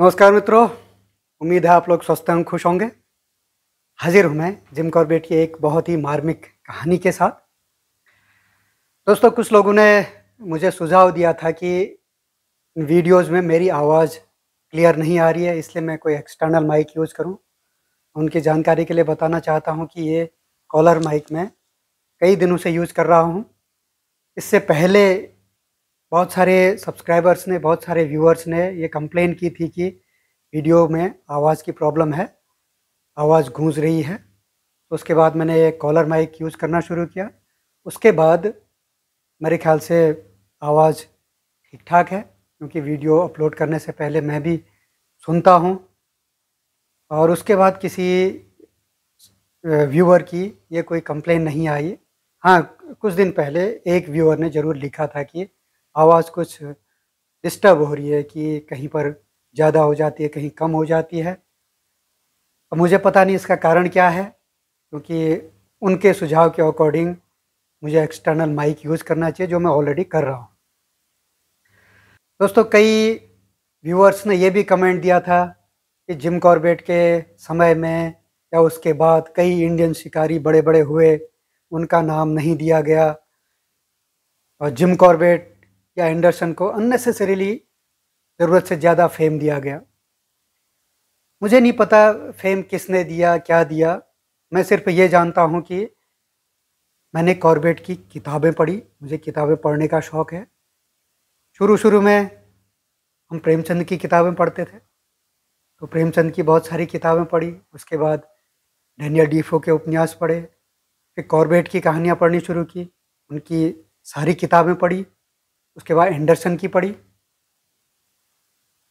नमस्कार मित्रों उम्मीद है आप लोग स्वस्थ एवं खुश होंगे हाजिर हूँ मैं जिम कॉर्बेट की एक बहुत ही मार्मिक कहानी के साथ दोस्तों कुछ लोगों ने मुझे सुझाव दिया था कि वीडियोस में मेरी आवाज़ क्लियर नहीं आ रही है इसलिए मैं कोई एक्सटर्नल माइक यूज़ करूं। उनकी जानकारी के लिए बताना चाहता हूं कि ये कॉलर माइक मैं कई दिनों से यूज़ कर रहा हूं। इससे पहले बहुत सारे सब्सक्राइबर्स ने बहुत सारे व्यूअर्स ने ये कंप्लेन की थी कि वीडियो में आवाज़ की प्रॉब्लम है आवाज़ गूंज रही है तो उसके बाद मैंने ये कॉलर माइक यूज़ करना शुरू किया उसके बाद मेरे ख्याल से आवाज़ ठीक ठाक है क्योंकि वीडियो अपलोड करने से पहले मैं भी सुनता हूँ और उसके बाद किसी व्यूअर की ये कोई कंप्लेन नहीं आई हाँ कुछ दिन पहले एक व्यूअर ने ज़रूर लिखा था कि आवाज़ कुछ डिस्टर्ब हो रही है कि कहीं पर ज़्यादा हो जाती है कहीं कम हो जाती है अब मुझे पता नहीं इसका कारण क्या है क्योंकि उनके सुझाव के अकॉर्डिंग मुझे एक्सटर्नल माइक यूज़ करना चाहिए जो मैं ऑलरेडी कर रहा हूँ दोस्तों कई व्यूअर्स ने यह भी कमेंट दिया था कि जिम कॉर्बेट के समय में या उसके बाद कई इंडियन शिकारी बड़े बड़े हुए उनका नाम नहीं दिया गया और जिम कॉर्बेट या एंडरसन को अननेसेसरीली ज़रूरत से ज़्यादा फेम दिया गया मुझे नहीं पता फेम किसने दिया क्या दिया मैं सिर्फ ये जानता हूँ कि मैंने कॉर्बेट की किताबें पढ़ी मुझे किताबें पढ़ने का शौक़ है शुरू शुरू में हम प्रेमचंद की किताबें पढ़ते थे तो प्रेमचंद की बहुत सारी किताबें पढ़ी उसके बाद डैनियल डीफो के उपन्यास पढ़े फिर कॉर्बेट की कहानियाँ पढ़नी शुरू की उनकी सारी किताबें पढ़ी उसके बाद एंडरसन की पढ़ी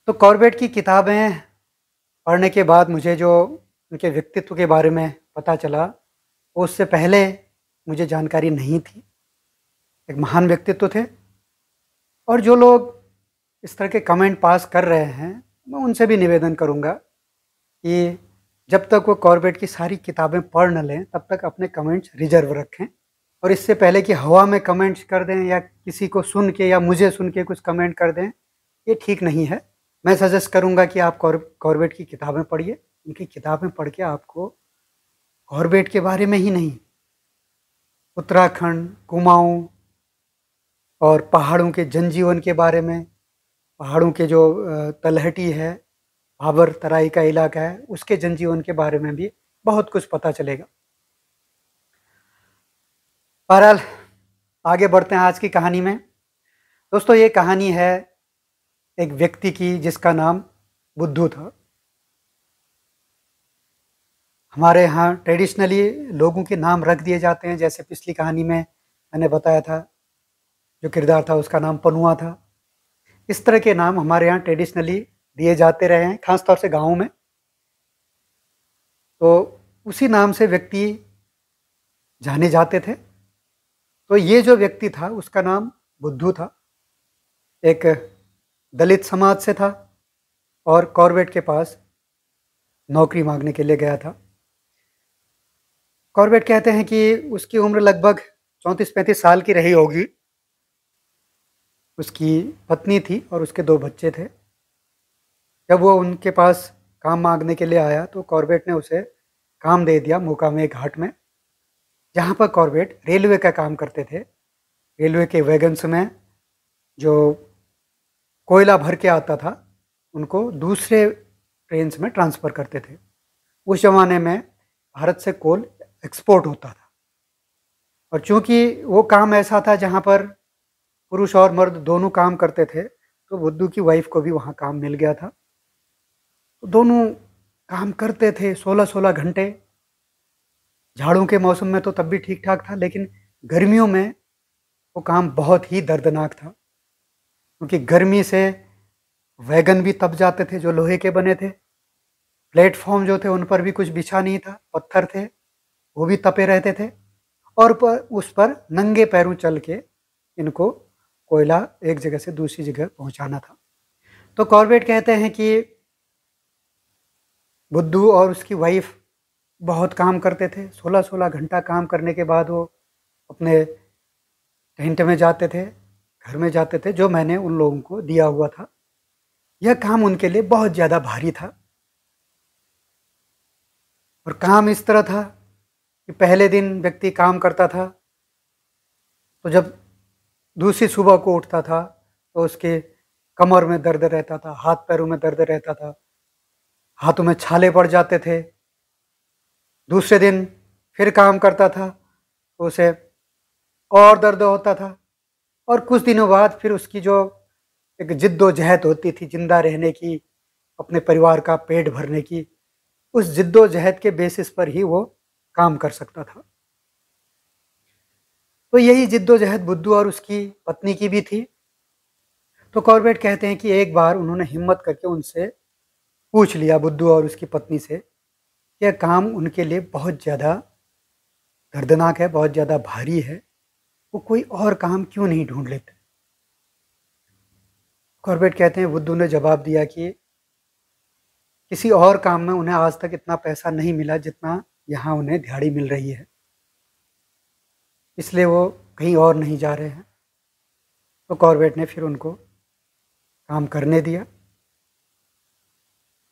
तो कॉर्बेट की किताबें पढ़ने के बाद मुझे जो उनके व्यक्तित्व के बारे में पता चला वो उससे पहले मुझे जानकारी नहीं थी एक महान व्यक्तित्व थे और जो लोग इस तरह के कमेंट पास कर रहे हैं मैं उनसे भी निवेदन करूंगा कि जब तक वो कॉर्बेट की सारी किताबें पढ़ न लें तब तक अपने कमेंट्स रिजर्व रखें और इससे पहले कि हवा में कमेंट्स कर दें या किसी को सुन के या मुझे सुन के कुछ कमेंट कर दें ये ठीक नहीं है मैं सजेस्ट करूंगा कि आप कॉर्बेट की किताबें पढ़िए उनकी किताबें पढ़ के आपको कॉर्बेट के बारे में ही नहीं उत्तराखंड कुमाऊँ और पहाड़ों के जनजीवन के बारे में पहाड़ों के जो तलहटी है भाबर तराई का इलाका है उसके जनजीवन के बारे में भी बहुत कुछ पता चलेगा बहरहाल आगे बढ़ते हैं आज की कहानी में दोस्तों ये कहानी है एक व्यक्ति की जिसका नाम बुद्धू था हमारे यहाँ ट्रेडिशनली लोगों के नाम रख दिए जाते हैं जैसे पिछली कहानी में मैंने बताया था जो किरदार था उसका नाम पनुआ था इस तरह के नाम हमारे यहाँ ट्रेडिशनली दिए जाते रहे हैं खासतौर से गाँव में तो उसी नाम से व्यक्ति जाने जाते थे तो ये जो व्यक्ति था उसका नाम बुद्धू था एक दलित समाज से था और कॉर्बेट के पास नौकरी मांगने के लिए गया था कॉर्बेट कहते हैं कि उसकी उम्र लगभग चौंतीस पैंतीस साल की रही होगी उसकी पत्नी थी और उसके दो बच्चे थे जब वो उनके पास काम मांगने के लिए आया तो कॉर्बेट ने उसे काम दे दिया मुकामे घाट में जहाँ पर कॉर्बेट रेलवे का काम करते थे रेलवे के वैगन्स में जो कोयला भर के आता था उनको दूसरे ट्रेन्स में ट्रांसफ़र करते थे उस ज़माने में भारत से कोल एक्सपोर्ट होता था और चूंकि वो काम ऐसा था जहाँ पर पुरुष और मर्द दोनों काम करते थे तो बुद्धू की वाइफ को भी वहाँ काम मिल गया था तो दोनों काम करते थे सोलह सोलह घंटे झाड़ों के मौसम में तो तब भी ठीक ठाक था लेकिन गर्मियों में वो काम बहुत ही दर्दनाक था क्योंकि गर्मी से वैगन भी तप जाते थे जो लोहे के बने थे प्लेटफॉर्म जो थे उन पर भी कुछ बिछा नहीं था पत्थर थे वो भी तपे रहते थे और पर उस पर नंगे पैरों चल के इनको कोयला एक जगह से दूसरी जगह पहुंचाना था तो कॉर्बेट कहते हैं कि बुद्धू और उसकी वाइफ बहुत काम करते थे सोलह सोलह घंटा काम करने के बाद वो अपने टेंट में जाते थे घर में जाते थे जो मैंने उन लोगों को दिया हुआ था यह काम उनके लिए बहुत ज़्यादा भारी था और काम इस तरह था कि पहले दिन व्यक्ति काम करता था तो जब दूसरी सुबह को उठता था तो उसके कमर में दर्द रहता था हाथ पैरों में दर्द रहता था हाथों में छाले पड़ जाते थे दूसरे दिन फिर काम करता था उसे और दर्द होता था और कुछ दिनों बाद फिर उसकी जो एक जिद्दोजहद होती थी ज़िंदा रहने की अपने परिवार का पेट भरने की उस जिद्दोजहद के बेसिस पर ही वो काम कर सकता था तो यही जिद्दोजहद बुद्धू और उसकी पत्नी की भी थी तो कॉर्बेट कहते हैं कि एक बार उन्होंने हिम्मत करके उनसे पूछ लिया बुद्धू और उसकी पत्नी से यह काम उनके लिए बहुत ज़्यादा दर्दनाक है बहुत ज़्यादा भारी है वो कोई और काम क्यों नहीं ढूंढ लेते कॉर्बेट कहते हैं बुद्धू ने जवाब दिया कि किसी और काम में उन्हें आज तक इतना पैसा नहीं मिला जितना यहाँ उन्हें दिहाड़ी मिल रही है इसलिए वो कहीं और नहीं जा रहे हैं तो कॉर्बेट ने फिर उनको काम करने दिया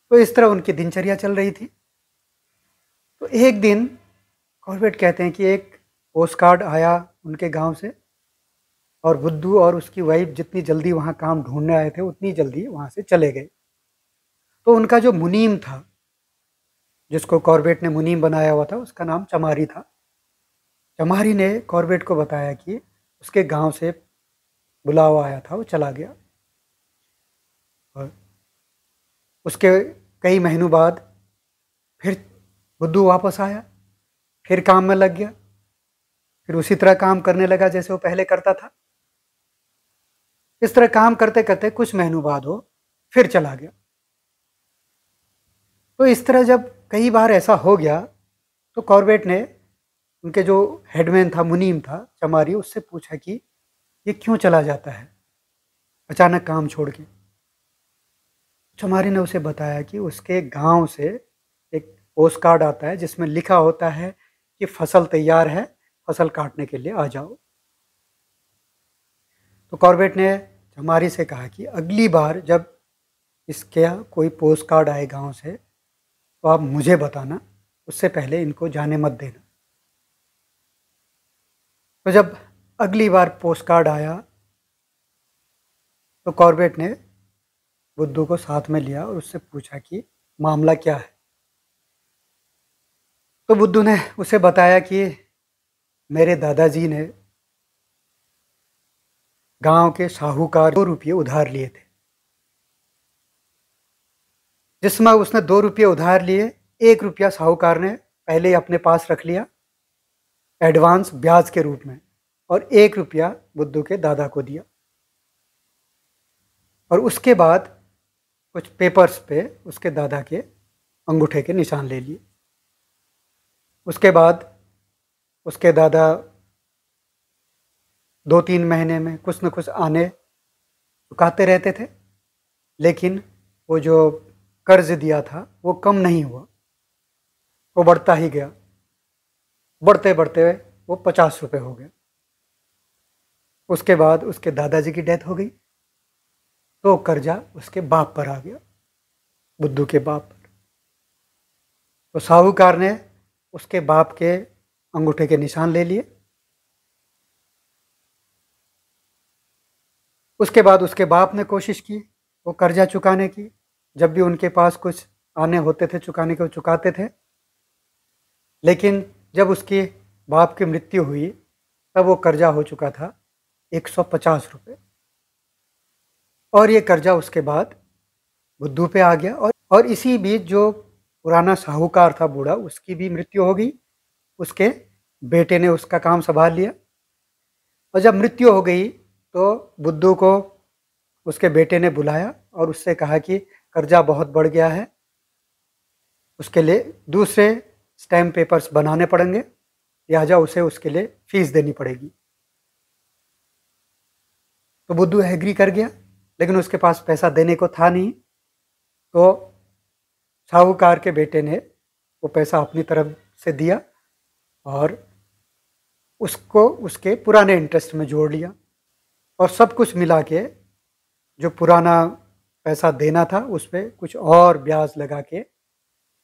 तो इस तरह उनकी दिनचर्या चल रही थी तो एक दिन कॉर्बेट कहते हैं कि एक पोस्ट कार्ड आया उनके गांव से और बुद्धू और उसकी वाइफ जितनी जल्दी वहाँ काम ढूंढने आए थे उतनी जल्दी वहाँ से चले गए तो उनका जो मुनीम था जिसको कॉर्बेट ने मुनीम बनाया हुआ था उसका नाम चमारी था चमारी ने कॉर्बेट को बताया कि उसके गांव से बुलावा आया था वो चला गया और उसके कई महीनों बाद फिर बुद्धू वापस आया फिर काम में लग गया फिर उसी तरह काम करने लगा जैसे वो पहले करता था इस तरह काम करते करते कुछ महीनों बाद हो फिर चला गया तो इस तरह जब कई बार ऐसा हो गया तो कॉर्बेट ने उनके जो हेडमैन था मुनीम था चमारी उससे पूछा कि ये क्यों चला जाता है अचानक काम छोड़ के चमारी ने उसे बताया कि उसके गांव से पोस्ट कार्ड आता है जिसमें लिखा होता है कि फसल तैयार है फसल काटने के लिए आ जाओ तो कॉर्बेट ने हमारी से कहा कि अगली बार जब इसके कोई पोस्ट कार्ड आए गांव से तो आप मुझे बताना उससे पहले इनको जाने मत देना तो जब अगली बार पोस्ट कार्ड आया तो कॉर्बेट ने बुद्धू को साथ में लिया और उससे पूछा कि मामला क्या है तो बुद्धू ने उसे बताया कि मेरे दादाजी ने गांव के साहूकार दो रुपये उधार लिए थे जिसमें उसने दो रुपये उधार लिए एक रुपया साहूकार ने पहले ही अपने पास रख लिया एडवांस ब्याज के रूप में और एक रुपया बुद्धू के दादा को दिया और उसके बाद कुछ पेपर्स पे उसके दादा के अंगूठे के निशान ले लिए उसके बाद उसके दादा दो तीन महीने में कुछ न कुछ आने चुकाते रहते थे लेकिन वो जो कर्ज दिया था वो कम नहीं हुआ वो बढ़ता ही गया बढ़ते बढ़ते वो पचास रुपये हो गया उसके बाद उसके दादाजी की डेथ हो गई तो कर्जा उसके बाप पर आ गया बुद्धू के बाप पर तो साहूकार ने उसके बाप के अंगूठे के निशान ले लिए उसके बाद उसके बाप ने कोशिश की वो कर्जा चुकाने की जब भी उनके पास कुछ आने होते थे चुकाने के वो चुकाते थे लेकिन जब उसके बाप की मृत्यु हुई तब वो कर्जा हो चुका था एक सौ पचास रुपये और ये कर्जा उसके बाद बुद्धू पे आ गया और और इसी बीच जो पुराना साहूकार था बूढ़ा उसकी भी मृत्यु होगी उसके बेटे ने उसका काम संभाल लिया और जब मृत्यु हो गई तो बुद्धू को उसके बेटे ने बुलाया और उससे कहा कि कर्जा बहुत बढ़ गया है उसके लिए दूसरे स्टैम्प पेपर्स बनाने पड़ेंगे लिहाजा उसे उसके लिए फीस देनी पड़ेगी तो बुद्धू एग्री कर गया लेकिन उसके पास पैसा देने को था नहीं तो साहूकार के बेटे ने वो पैसा अपनी तरफ से दिया और उसको उसके पुराने इंटरेस्ट में जोड़ लिया और सब कुछ मिला के जो पुराना पैसा देना था उस पर कुछ और ब्याज लगा के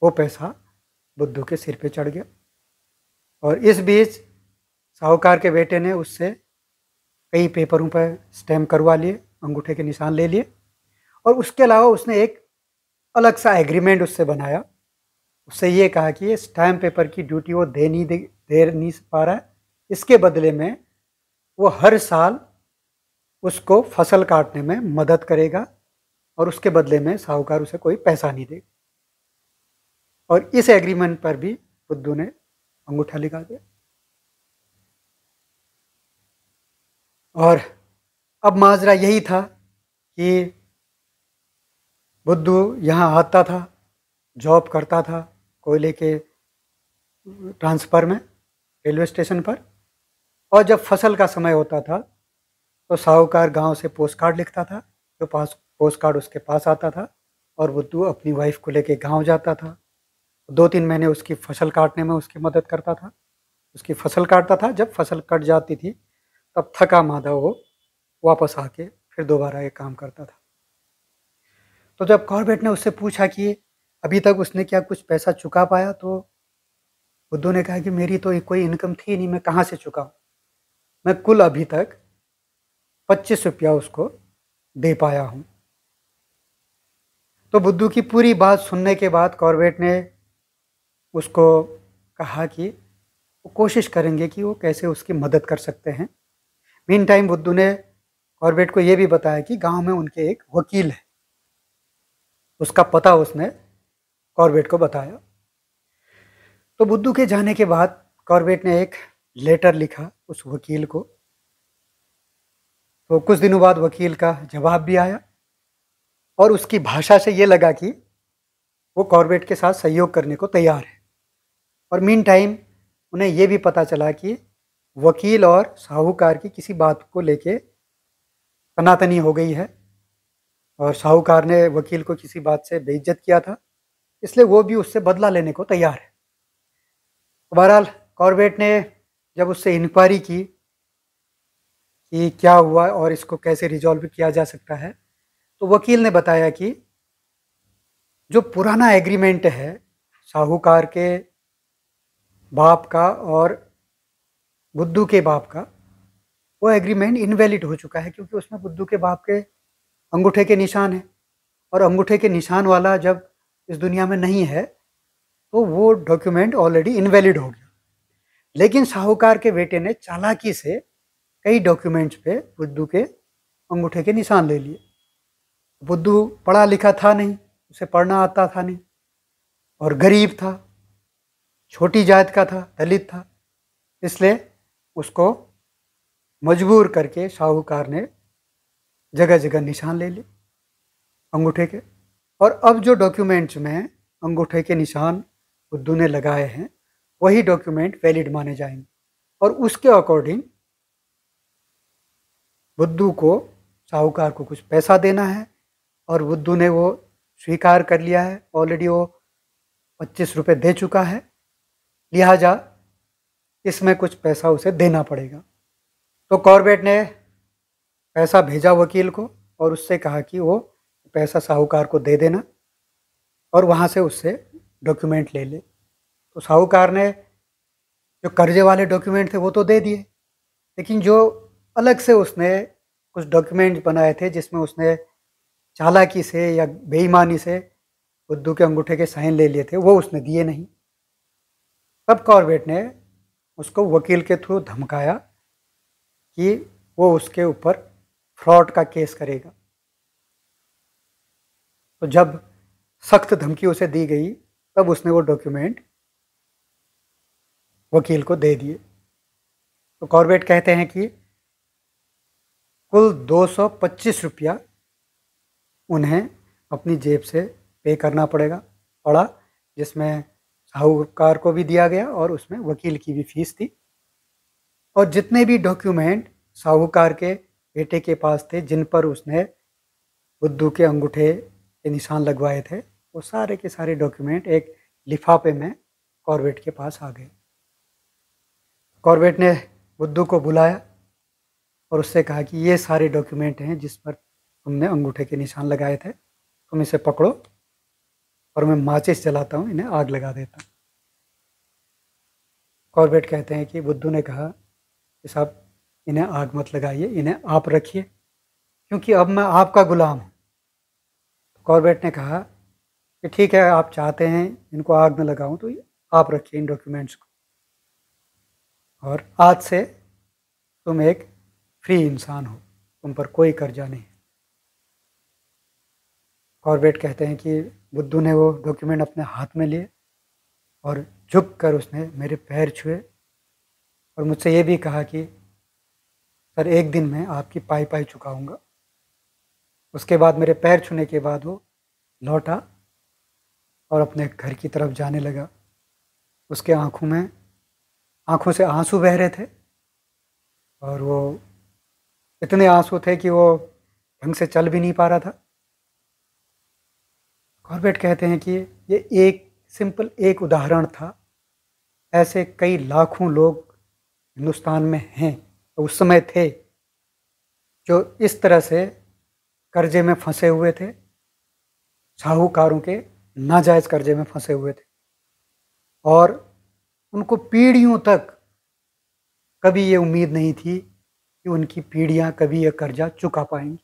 वो पैसा बुद्धू के सिर पे चढ़ गया और इस बीच साहूकार के बेटे ने उससे कई पेपरों पर स्टैम्प करवा लिए अंगूठे के निशान ले लिए और उसके अलावा उसने एक अलग सा एग्रीमेंट उससे बनाया उससे ये कहा कि ये स्टैम्प पेपर की ड्यूटी वो दे नहीं दे, दे नहीं पा रहा है इसके बदले में वो हर साल उसको फसल काटने में मदद करेगा और उसके बदले में साहूकार उसे कोई पैसा नहीं देगा और इस एग्रीमेंट पर भी बुद्धू ने अंगूठा लिखा दिया और अब माजरा यही था कि बुद्धू यहाँ आता था जॉब करता था कोयले के ट्रांसफ़र में रेलवे स्टेशन पर और जब फसल का समय होता था तो साहूकार गांव से पोस्ट कार्ड लिखता था जो पास पोस्ट कार्ड उसके पास आता था और बुद्धू अपनी वाइफ को लेके गांव जाता था दो तीन महीने उसकी फसल काटने में उसकी मदद करता था उसकी फसल काटता था जब फसल कट जाती थी तब थका मादा वो वापस आके फिर दोबारा ये काम करता था तो जब कॉर्बेट ने उससे पूछा कि अभी तक उसने क्या कुछ पैसा चुका पाया तो बुद्धू ने कहा कि मेरी तो कोई इनकम थी नहीं मैं कहाँ से चुकाऊँ मैं कुल अभी तक पच्चीस रुपया उसको दे पाया हूँ तो बुद्धू की पूरी बात सुनने के बाद कॉर्बेट ने उसको कहा कि वो कोशिश करेंगे कि वो कैसे उसकी मदद कर सकते हैं मीन टाइम बुद्धू ने कॉर्बेट को ये भी बताया कि गांव में उनके एक वकील है उसका पता उसने कॉर्बेट को बताया तो बुद्धू के जाने के बाद कॉर्बेट ने एक लेटर लिखा उस वकील को तो कुछ दिनों बाद वकील का जवाब भी आया और उसकी भाषा से ये लगा कि वो कॉर्बेट के साथ सहयोग करने को तैयार है और मीन टाइम उन्हें यह भी पता चला कि वकील और साहूकार की किसी बात को लेके तनातनी हो गई है और साहूकार ने वकील को किसी बात से बेइज्जत किया था इसलिए वो भी उससे बदला लेने को तैयार है बहरहाल कॉर्बेट ने जब उससे इंक्वायरी की कि क्या हुआ और इसको कैसे रिजॉल्व किया जा सकता है तो वकील ने बताया कि जो पुराना एग्रीमेंट है साहूकार के बाप का और बुद्धू के बाप का वो एग्रीमेंट इनवैलिड हो चुका है क्योंकि उसमें बुद्धू के बाप के अंगूठे के निशान हैं और अंगूठे के निशान वाला जब इस दुनिया में नहीं है तो वो डॉक्यूमेंट ऑलरेडी इनवैलिड हो गया लेकिन साहूकार के बेटे ने चालाकी से कई डॉक्यूमेंट्स पे बुद्धू के अंगूठे के निशान ले लिए बुद्धू पढ़ा लिखा था नहीं उसे पढ़ना आता था नहीं और गरीब था छोटी जात का था दलित था इसलिए उसको मजबूर करके साहूकार ने जगह जगह निशान ले लिए अंगूठे के और अब जो डॉक्यूमेंट्स में अंगूठे के निशान बुद्धू ने लगाए हैं वही डॉक्यूमेंट वैलिड माने जाएंगे और उसके अकॉर्डिंग बुद्धू को साहूकार को कुछ पैसा देना है और बुद्धू ने वो स्वीकार कर लिया है ऑलरेडी वो पच्चीस रुपये दे चुका है लिहाजा इसमें कुछ पैसा उसे देना पड़ेगा तो कॉर्बेट ने पैसा भेजा वकील को और उससे कहा कि वो पैसा साहूकार को दे देना और वहाँ से उससे डॉक्यूमेंट ले ले तो साहूकार ने जो कर्जे वाले डॉक्यूमेंट थे वो तो दे दिए लेकिन जो अलग से उसने कुछ डॉक्यूमेंट बनाए थे जिसमें उसने चालाकी से या बेईमानी से बुद्धू के अंगूठे के साइन ले लिए थे वो उसने दिए नहीं तब कॉर्बेट ने उसको वकील के थ्रू धमकाया कि वो उसके ऊपर फ्रॉड का केस करेगा तो जब सख्त धमकी उसे दी गई तब उसने वो डॉक्यूमेंट वकील को दे दिए तो कॉर्बेट कहते हैं कि कुल 225 रुपया उन्हें अपनी जेब से पे करना पड़ेगा पड़ा जिसमें साहूकार को भी दिया गया और उसमें वकील की भी फीस थी और जितने भी डॉक्यूमेंट साहूकार के बेटे के पास थे जिन पर उसने बुद्धू के अंगूठे के निशान लगवाए थे वो सारे के सारे डॉक्यूमेंट एक लिफाफे में कॉर्बेट के पास आ गए कॉर्बेट ने बुद्धू को बुलाया और उससे कहा कि ये सारे डॉक्यूमेंट हैं जिस पर तुमने अंगूठे के निशान लगाए थे तुम इसे पकड़ो और मैं माचिस जलाता हूँ इन्हें आग लगा देता हूँ कॉर्बेट कहते हैं कि बुद्धू ने कहा कि साहब इन्हें आग मत लगाइए इन्हें आप रखिए क्योंकि अब मैं आपका गुलाम हूँ तो कॉर्बेट ने कहा कि ठीक है आप चाहते हैं इनको आग में लगाऊं तो आप रखिए इन डॉक्यूमेंट्स को और आज से तुम एक फ्री इंसान हो तुम पर कोई कर्जा नहीं कॉर्बेट कहते हैं कि बुद्धू ने वो डॉक्यूमेंट अपने हाथ में लिए और झुक कर उसने मेरे पैर छुए और मुझसे ये भी कहा कि सर एक दिन मैं आपकी पाई पाई चुकाऊंगा उसके बाद मेरे पैर छूने के बाद वो लौटा और अपने घर की तरफ जाने लगा उसके आंखों में आंखों से आंसू बह रहे थे और वो इतने आंसू थे कि वो ढंग से चल भी नहीं पा रहा था कॉर्बेट कहते हैं कि ये एक सिंपल एक उदाहरण था ऐसे कई लाखों लोग हिंदुस्तान में हैं तो उस समय थे जो इस तरह से कर्जे में फंसे हुए थे साहूकारों के नाजायज़ कर्जे में फंसे हुए थे और उनको पीढ़ियों तक कभी ये उम्मीद नहीं थी कि उनकी पीढ़ियां कभी यह कर्जा चुका पाएंगी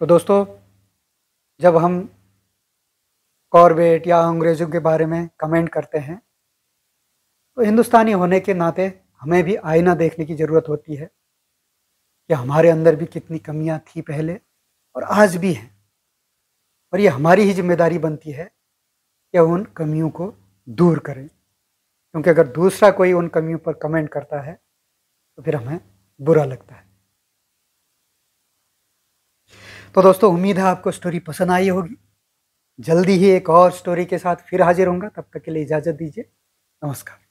तो दोस्तों जब हम कॉर्बेट या अंग्रेज़ों के बारे में कमेंट करते हैं तो हिंदुस्तानी होने के नाते हमें भी आईना देखने की ज़रूरत होती है कि हमारे अंदर भी कितनी कमियां थी पहले और आज भी हैं और ये हमारी ही जिम्मेदारी बनती है कि उन कमियों को दूर करें क्योंकि अगर दूसरा कोई उन कमियों पर कमेंट करता है तो फिर हमें बुरा लगता है तो दोस्तों उम्मीद है आपको स्टोरी पसंद आई होगी जल्दी ही एक और स्टोरी के साथ फिर हाजिर होंगे तब तक के लिए इजाज़त दीजिए नमस्कार